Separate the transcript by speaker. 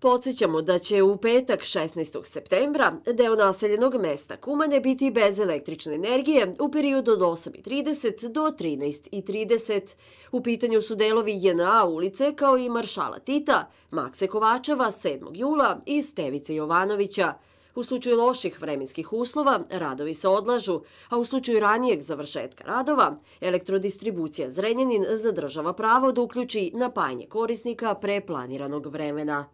Speaker 1: Podsećamo da će u petak 16. septembra deo naseljenog mesta Kumane biti bez električne energije u periodu od 8.30 do 13.30. U pitanju su delovi JNA ulice kao i Maršala Tita, Makse Kovačeva 7. jula i Stevice Jovanovića. U slučaju loših vremenskih uslova radovi se odlažu, a u slučaju ranijeg završetka radova elektrodistribucija Zrenjanin zadržava pravo da uključi napajanje korisnika pre planiranog vremena.